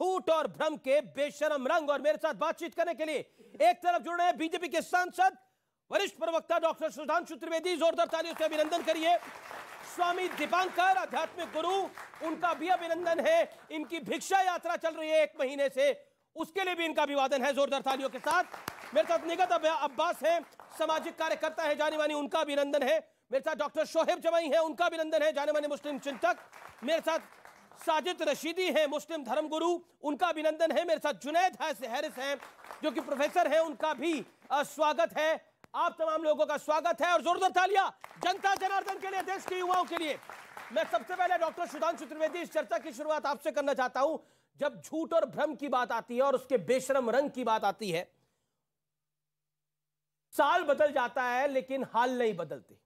झूठ और भ्रम के बेशरम रंग और मेरे साथ बातचीत करने के लिए एक तरफ जुड़ रहे हैं बीजेपी के सांसद वरिष्ठ प्रवक्ता डॉक्टर सुधांशु त्रिवेदी जोरदार तालियों से अभिनंदन करिए स्वामी दीपांकर आध्यात्मिक गुरु उनका भी अभिनंदन है इनकी भिक्षा यात्रा चल रही है एक महीने से उसके लिए भी इनका अभिवादन है जोरदार तालियों के साथ मेरे साथ निगत अब्बास है सामाजिक कार्यकर्ता है जाने मानी उनका अभिनंदन है मेरे साथ डॉक्टर शोहेब जमाई है उनका अभिनंदन है जाने माने मुस्लिम चिंतक मेरे साथ साजिद रशीदी हैं मुस्लिम धर्म गुरु उनका अभिनंदन है मेरे साथ जुनैद हैरिस हैं जो कि प्रोफेसर हैं उनका भी स्वागत है आप तमाम लोगों का स्वागत है और जोरदार तालियां जनता जनार्दन के लिए देश के युवाओं के लिए मैं सबसे पहले डॉक्टर सुधांशु त्रिवेदी इस चर्चा की शुरुआत आपसे करना चाहता हूं जब झूठ और भ्रम की बात आती है और उसके बेशरम रंग की बात आती है साल बदल जाता है लेकिन हाल नहीं बदलते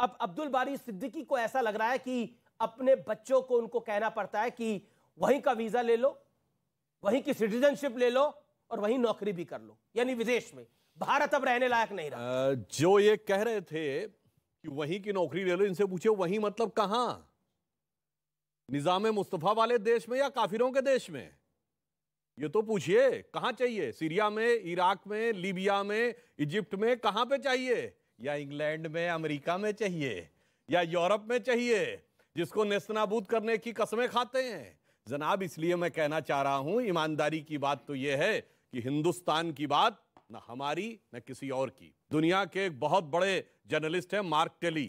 अब अब्दुल बारी सिद्दीकी को ऐसा लग रहा है कि अपने बच्चों को उनको कहना पड़ता है कि वहीं का वीजा ले लो वहीं की सिटीजनशिप ले लो और वहीं नौकरी भी कर लो यानी विदेश में भारत अब रहने लायक नहीं रहा जो ये कह रहे थे कि वहीं की नौकरी ले लो इनसे पूछे वहीं मतलब कहां निजाम मुस्तफा वाले देश में या काफिरों के देश में ये तो पूछिए कहां चाहिए सीरिया में इराक में लीबिया में इजिप्ट में कहां पे चाहिए या इंग्लैंड में अमेरिका में चाहिए या यूरोप में चाहिए जिसको नेस्तनाबूद करने की कसमें खाते हैं जनाब इसलिए मैं कहना चाह रहा हूं ईमानदारी की बात तो यह है कि हिंदुस्तान की बात न हमारी न किसी और की दुनिया के एक बहुत बड़े जर्नलिस्ट हैं मार्क टेली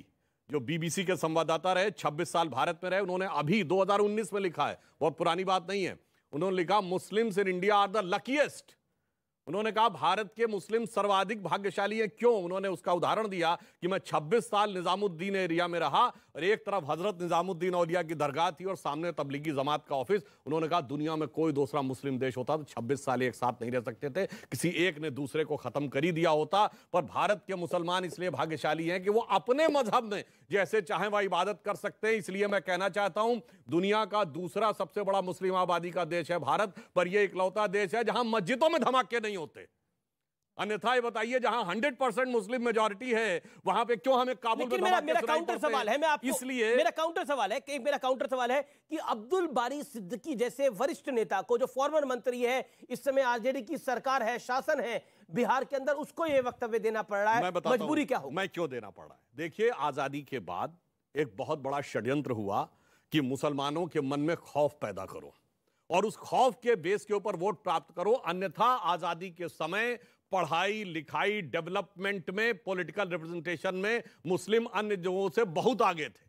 जो बीबीसी के संवाददाता रहे 26 साल भारत में रहे उन्होंने अभी 2019 में लिखा है बहुत पुरानी बात नहीं है उन्होंने लिखा muslims in India are the luckiest उन्होंने कहा भारत के मुस्लिम सर्वाधिक भाग्यशाली हैं क्यों उन्होंने उसका उदाहरण दिया कि मैं 26 साल निजामुद्दीन एरिया में रहा और एक तरफ हजरत निजामुद्दीन औलिया की दरगाह थी और सामने तबलीगी जमात का ऑफिस उन्होंने कहा दुनिया में कोई दूसरा मुस्लिम देश होता तो छब्बीस साल एक साथ नहीं रह सकते थे किसी एक ने दूसरे को खत्म कर ही दिया होता पर भारत के मुसलमान इसलिए भाग्यशाली हैं कि वो अपने मजहब में जैसे चाहे वह इबादत कर सकते हैं इसलिए मैं कहना चाहता हूं दुनिया का दूसरा सबसे बड़ा मुस्लिम आबादी का देश है भारत पर यह इकलौता देश है जहां मस्जिदों में धमाके नहीं नहीं होते अन्यथा ये बताइए जहां 100 परसेंट मुस्लिम मेजोरिटी है वहां पे क्यों हमें काबुल में मेरा, मेरा काउंटर सवाल है मैं आपको इसलिए मेरा काउंटर सवाल है कि एक मेरा काउंटर सवाल है कि अब्दुल बारी सिद्दकी जैसे वरिष्ठ नेता को जो फॉर्मर मंत्री है इस समय आरजेडी की सरकार है शासन है बिहार के अंदर उसको ये वक्तव्य देना पड़ रहा है मजबूरी क्या हो मैं क्यों देना पड़ रहा है देखिए आजादी के बाद एक बहुत बड़ा षड्यंत्र हुआ कि मुसलमानों के मन में खौफ पैदा करो और उस खौफ के बेस के ऊपर वोट प्राप्त करो अन्यथा आजादी के समय पढ़ाई लिखाई डेवलपमेंट में पॉलिटिकल रिप्रेजेंटेशन में मुस्लिम अन्य जगहों से बहुत आगे थे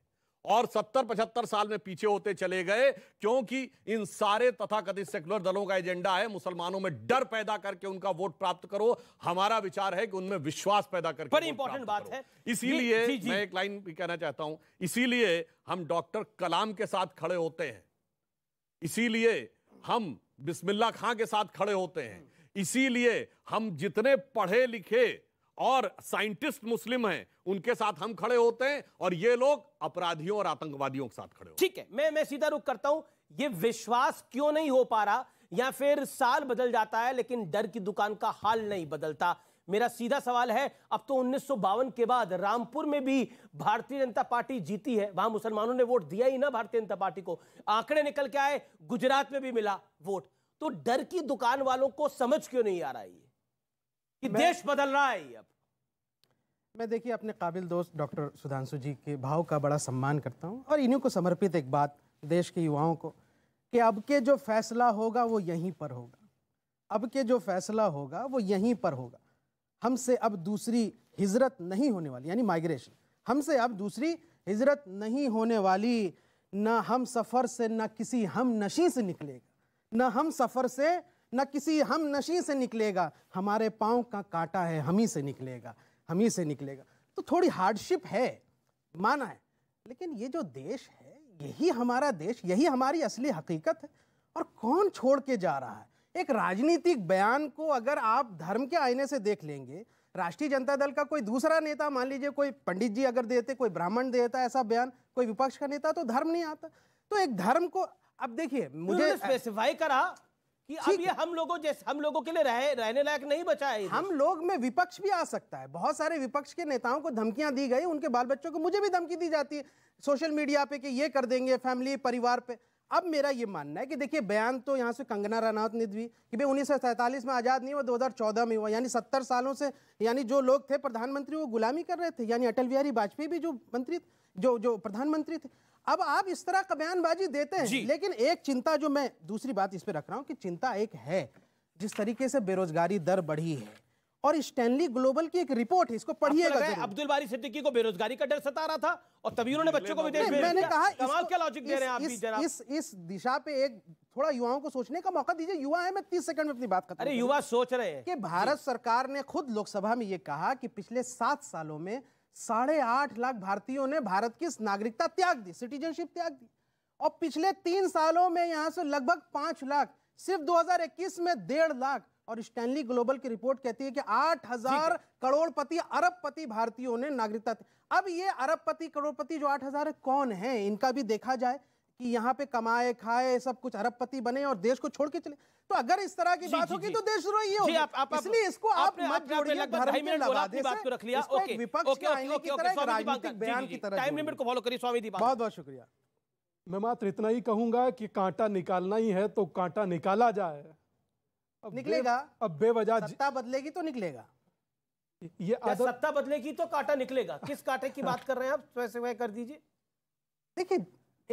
और 70-75 साल में पीछे होते चले गए क्योंकि इन सारे तथाकथित सेकुलर दलों का एजेंडा है मुसलमानों में डर पैदा करके उनका वोट प्राप्त करो हमारा विचार है कि उनमें विश्वास पैदा करके बड़ी इंपॉर्टेंट बात है इसीलिए मैं एक लाइन भी कहना चाहता हूं इसीलिए हम डॉक्टर कलाम के साथ खड़े होते हैं इसीलिए हम बिस्मिल्ला खां के साथ खड़े होते हैं इसीलिए हम जितने पढ़े लिखे और साइंटिस्ट मुस्लिम हैं उनके साथ हम खड़े होते हैं और ये लोग अपराधियों और आतंकवादियों के साथ खड़े होते ठीक है मैं मैं सीधा रुख करता हूं ये विश्वास क्यों नहीं हो पा रहा या फिर साल बदल जाता है लेकिन डर की दुकान का हाल नहीं बदलता मेरा सीधा सवाल है अब तो उन्नीस के बाद रामपुर में भी भारतीय जनता पार्टी जीती है वहां मुसलमानों ने वोट दिया ही ना भारतीय जनता पार्टी को आंकड़े निकल के आए गुजरात में भी मिला वोट तो डर की दुकान वालों को समझ क्यों नहीं आ रहा है कि देश बदल रहा है अब मैं देखिए अपने काबिल दोस्त डॉक्टर सुधांशु जी के भाव का बड़ा सम्मान करता हूँ और इन्हीं को समर्पित एक बात देश के युवाओं को कि अब के जो फैसला होगा वो यहीं पर होगा अब के जो फैसला होगा वो यहीं पर होगा हमसे अब दूसरी हिजरत नहीं होने वाली यानी माइग्रेशन हमसे अब दूसरी हिजरत नहीं होने वाली ना हम सफ़र से ना किसी हम नशी से निकलेगा ना हम सफ़र से ना किसी हम नशी से निकलेगा हमारे पाँव का कांटा है हम ही से निकलेगा हम ही से निकलेगा तो थोड़ी हार्डशिप है माना है लेकिन ये जो देश है यही हमारा देश यही हमारी असली हकीकत है और कौन छोड़ के जा रहा है एक राजनीतिक बयान को अगर आप धर्म के आईने से देख लेंगे राष्ट्रीय जनता दल का कोई दूसरा नेता मान लीजिए कोई पंडित जी अगर देते कोई ब्राह्मण देता ऐसा बयान कोई विपक्ष का नेता तो धर्म नहीं आता तो एक धर्म को अब देखिए मुझे स्पेसिफाई करा कि अब ये हम लोगों जैसे हम लोगों के लिए रहे रहने लायक नहीं बचा है हम लोग में विपक्ष भी आ सकता है बहुत सारे विपक्ष के नेताओं को धमकियां दी गई उनके बाल बच्चों को मुझे भी धमकी दी जाती है सोशल मीडिया पे कि ये कर देंगे फैमिली परिवार पे अब मेरा ये मानना है कि देखिए बयान तो यहाँ से कंगना रनौत ने दी कि भाई उन्नीस में आज़ाद नहीं हुआ चौदह में हुआ यानी सत्तर सालों से यानी जो लोग थे प्रधानमंत्री वो गुलामी कर रहे थे यानी अटल बिहारी वाजपेयी भी जो मंत्री जो जो प्रधानमंत्री थे अब आप इस तरह का बयानबाजी देते हैं लेकिन एक चिंता जो मैं दूसरी बात इस पर रख रहा हूँ कि चिंता एक है जिस तरीके से बेरोजगारी दर बढ़ी है और स्टैनली ग्लोबल की एक रिपोर्ट है इसको पढ़िएगा अब्दुल बारी सिद्दीकी को बेरोजगारी का डर सता रहा था और तभी उन्होंने बच्चों को विदेश मैंने कहा कमाल क्या लॉजिक दे रहे हैं आप भी जनाब इस इस दिशा पे एक थोड़ा युवाओं को सोचने का मौका दीजिए युवा है मैं तीस सेकंड में अपनी बात करता अरे युवा सोच रहे हैं कि भारत सरकार ने खुद लोकसभा में ये कहा कि पिछले सात सालों में साढ़े आठ लाख भारतीयों ने भारत की नागरिकता त्याग दी सिटीजनशिप त्याग दी और पिछले तीन सालों में यहाँ से लगभग पांच लाख सिर्फ दो में डेढ़ लाख और स्टैनली ग्लोबल की रिपोर्ट कहती है कि 8000 करोड़पति अरबपति भारतीयों ने नागरिकता अब ये अरबपति करोड़पति जो 8000 है कौन है इनका भी देखा जाए कि यहाँ पे कमाए खाए सब कुछ अरबपति बने और देश को छोड़ के चले तो अगर इस तरह की बात होगी तो देश होगी आप, आप, इसलिए इसको आप मत जोड़िए राजनीतिक स्वामी जी बहुत बहुत शुक्रिया मैं मात्र इतना ही कहूंगा कि कांटा निकालना ही है तो कांटा निकाला जाए अब निकलेगा अब बेवजह सत्ता बदलेगी तो निकलेगा ये आदर... सत्ता बदलेगी तो कांटा निकलेगा किस कांटे की बात कर रहे हैं आप स्वयं कर दीजिए देखिए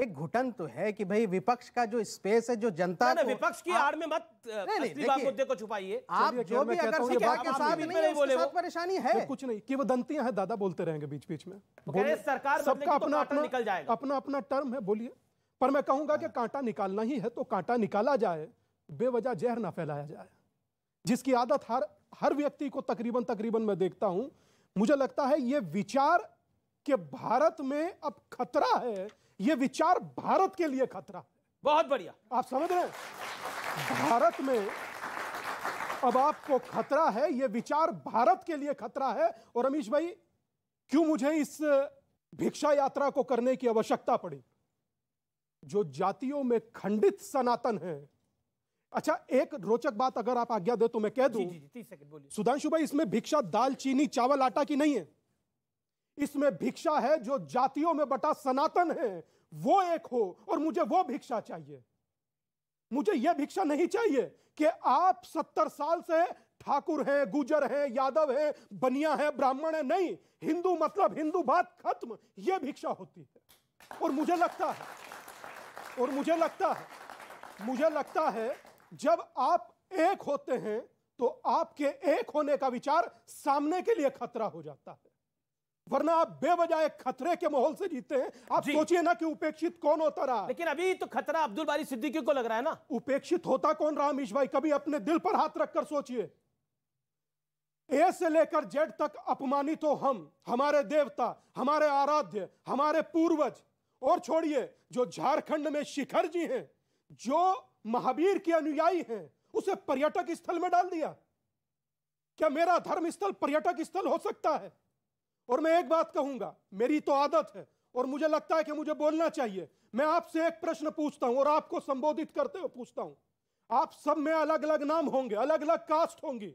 एक घुटन तो है कि भाई विपक्ष का जो स्पेस है जो जनता को विपक्ष की आड़ में मत मुद्दे को छुपाइए आप जो भी अगर के साथ नहीं बोले परेशानी है कुछ नहीं कि वो दंतियां हैं दादा बोलते रहेंगे बीच बीच में सरकार सबका तो अपना अपना निकल जाएगा अपना अपना टर्म है बोलिए पर मैं कहूंगा कि हाँ। कांटा निकालना ही है तो कांटा निकाला जाए बेवजह जहर ना फैलाया जाए जिसकी आदत हर हर व्यक्ति को तकरीबन तकरीबन मैं देखता हूं मुझे लगता है ये विचार कि भारत में अब खतरा है ये विचार भारत के लिए खतरा है बहुत बढ़िया आप समझ रहे हैं भारत में अब आपको खतरा है ये विचार भारत के लिए खतरा है और रमेश भाई क्यों मुझे इस भिक्षा यात्रा को करने की आवश्यकता पड़ी जो जातियों में खंडित सनातन है अच्छा एक रोचक बात अगर आप आज्ञा दे तो मैं कह दूं सुधांशु भाई इसमें भिक्षा दाल चीनी चावल आटा की नहीं है इसमें भिक्षा है जो जातियों में बटा सनातन है वो एक हो और मुझे वो भिक्षा चाहिए मुझे यह भिक्षा नहीं चाहिए कि आप सत्तर साल से ठाकुर हैं गुजर हैं यादव हैं बनिया हैं ब्राह्मण हैं नहीं हिंदू मतलब हिंदू बात खत्म यह भिक्षा होती है और मुझे लगता है और मुझे लगता है मुझे लगता है जब आप एक होते हैं तो आपके एक होने का विचार सामने के लिए खतरा हो जाता है वरना आप बेवजह खतरे के माहौल से जीते हैं आप सोचिए ना कि उपेक्षित कौन होता रहा लेकिन अभी तो खतरा अब्दुल बारी सिद्दीकी को लग रहा है ना उपेक्षित होता कौन रहा अमीश भाई कभी अपने दिल पर हाथ रखकर सोचिए ए से लेकर जेड तक अपमानित हो हम हमारे देवता हमारे आराध्य हमारे पूर्वज और छोड़िए जो झारखंड में शिखर जी हैं जो महावीर के अनुयायी हैं उसे पर्यटक स्थल में डाल दिया क्या मेरा धर्म स्थल पर्यटक स्थल हो सकता है और मैं एक बात कहूंगा मेरी तो आदत है और मुझे लगता है कि मुझे बोलना चाहिए मैं आपसे एक प्रश्न पूछता हूं और आपको संबोधित करते हुए पूछता हूं आप सब में अलग अलग नाम होंगे अलग अलग कास्ट होंगी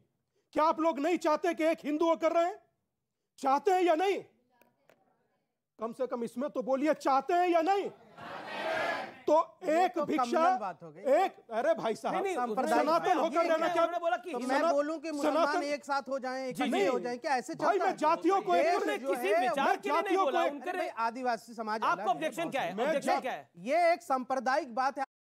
क्या आप लोग नहीं चाहते कि एक हिंदू होकर रहे चाहते हैं या नहीं कम से कम इसमें तो बोलिए चाहते हैं या नहीं तो, तो एक तो भिक्षा बात हो गई एक अरे भाई साहब सनातन होकर रहना क्या बोला कि तो मैं बोलूं कि मुसलमान एक साथ हो जाएं एक नहीं हो जाएं क्या ऐसे भाई मैं जातियों को एक किसी विचार के लिए नहीं बोला आदिवासी समाज आपका ऑब्जेक्शन क्या है ये एक सांप्रदायिक बात है